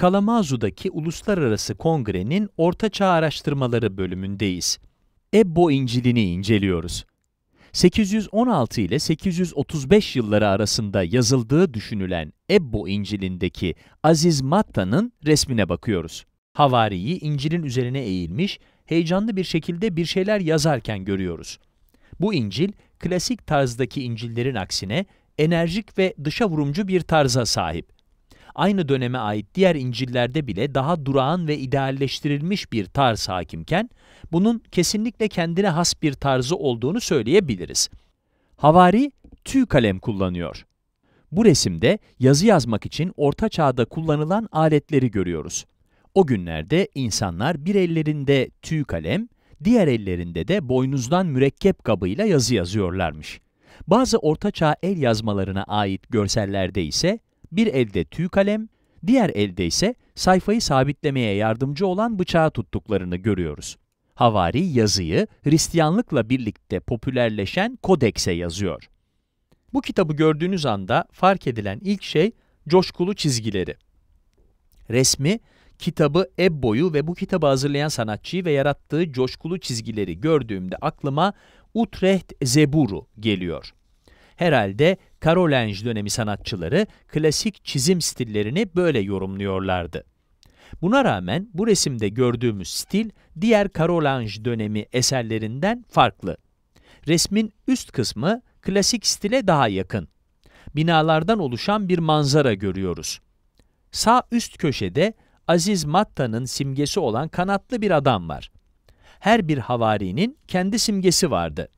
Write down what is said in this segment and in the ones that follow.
Kalamazu'daki Uluslararası Kongre'nin Orta Çağ Araştırmaları bölümündeyiz. Ebbo İncil'ini inceliyoruz. 816 ile 835 yılları arasında yazıldığı düşünülen Ebbo İncil'indeki Aziz Matta'nın resmine bakıyoruz. Havariyi İncil'in üzerine eğilmiş, heyecanlı bir şekilde bir şeyler yazarken görüyoruz. Bu İncil, klasik tarzdaki İncil'lerin aksine enerjik ve dışa vurumcu bir tarza sahip aynı döneme ait diğer İncil'lerde bile daha durağan ve idealleştirilmiş bir tarz hakimken, bunun kesinlikle kendine has bir tarzı olduğunu söyleyebiliriz. Havari, tüy kalem kullanıyor. Bu resimde yazı yazmak için Orta Çağ'da kullanılan aletleri görüyoruz. O günlerde insanlar bir ellerinde tüy kalem, diğer ellerinde de boynuzdan mürekkep kabıyla yazı yazıyorlarmış. Bazı ortaçağ el yazmalarına ait görsellerde ise bir elde tüy kalem, diğer elde ise sayfayı sabitlemeye yardımcı olan bıçağı tuttuklarını görüyoruz. Havari yazıyı Hristiyanlıkla birlikte popülerleşen kodekse yazıyor. Bu kitabı gördüğünüz anda fark edilen ilk şey coşkulu çizgileri. Resmi, kitabı, ebboyu ve bu kitabı hazırlayan sanatçıyı ve yarattığı coşkulu çizgileri gördüğümde aklıma Utrecht Zeburu geliyor. Herhalde Karolenj dönemi sanatçıları klasik çizim stillerini böyle yorumluyorlardı. Buna rağmen bu resimde gördüğümüz stil diğer Karolenj dönemi eserlerinden farklı. Resmin üst kısmı klasik stile daha yakın. Binalardan oluşan bir manzara görüyoruz. Sağ üst köşede Aziz Matta'nın simgesi olan kanatlı bir adam var. Her bir havarinin kendi simgesi vardı.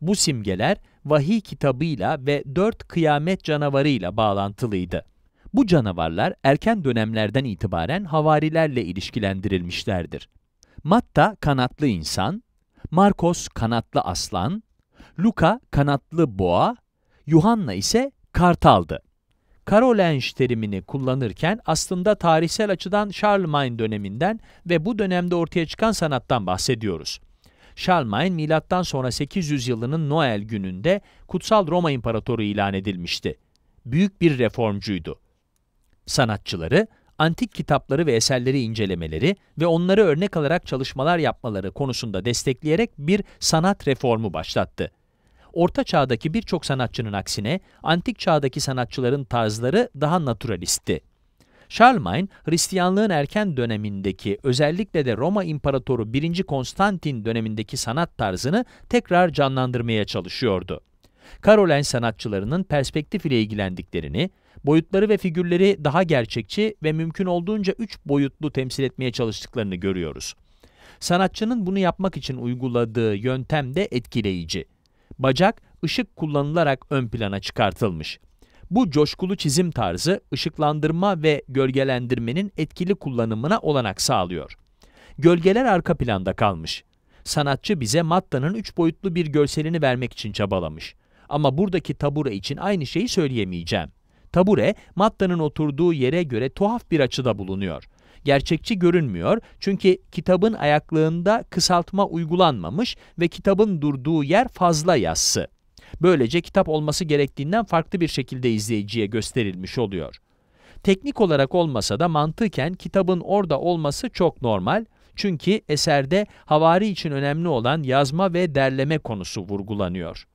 Bu simgeler vahiy kitabıyla ve dört kıyamet canavarıyla bağlantılıydı. Bu canavarlar erken dönemlerden itibaren havarilerle ilişkilendirilmişlerdir. Matta kanatlı insan, Markos kanatlı aslan, Luka kanatlı boğa, Yuhanna ise kartaldı. Karolenj terimini kullanırken aslında tarihsel açıdan Charlemagne döneminden ve bu dönemde ortaya çıkan sanattan bahsediyoruz. Charlemagne milattan sonra 800 yılının Noel gününde Kutsal Roma İmparatoru ilan edilmişti. Büyük bir reformcuydu. Sanatçıları, antik kitapları ve eserleri incelemeleri ve onları örnek alarak çalışmalar yapmaları konusunda destekleyerek bir sanat reformu başlattı. Orta çağdaki birçok sanatçının aksine antik çağdaki sanatçıların tarzları daha naturalistti. Charlemagne, Hristiyanlığın erken dönemindeki özellikle de Roma İmparatoru 1. Konstantin dönemindeki sanat tarzını tekrar canlandırmaya çalışıyordu. Karolen sanatçılarının perspektif ile ilgilendiklerini, boyutları ve figürleri daha gerçekçi ve mümkün olduğunca üç boyutlu temsil etmeye çalıştıklarını görüyoruz. Sanatçının bunu yapmak için uyguladığı yöntem de etkileyici. Bacak, ışık kullanılarak ön plana çıkartılmış. Bu coşkulu çizim tarzı ışıklandırma ve gölgelendirmenin etkili kullanımına olanak sağlıyor. Gölgeler arka planda kalmış. Sanatçı bize Matta'nın üç boyutlu bir görselini vermek için çabalamış. Ama buradaki tabure için aynı şeyi söyleyemeyeceğim. Tabure, Matta'nın oturduğu yere göre tuhaf bir açıda bulunuyor. Gerçekçi görünmüyor çünkü kitabın ayaklığında kısaltma uygulanmamış ve kitabın durduğu yer fazla yassı. Böylece kitap olması gerektiğinden farklı bir şekilde izleyiciye gösterilmiş oluyor. Teknik olarak olmasa da mantıken kitabın orada olması çok normal. Çünkü eserde havari için önemli olan yazma ve derleme konusu vurgulanıyor.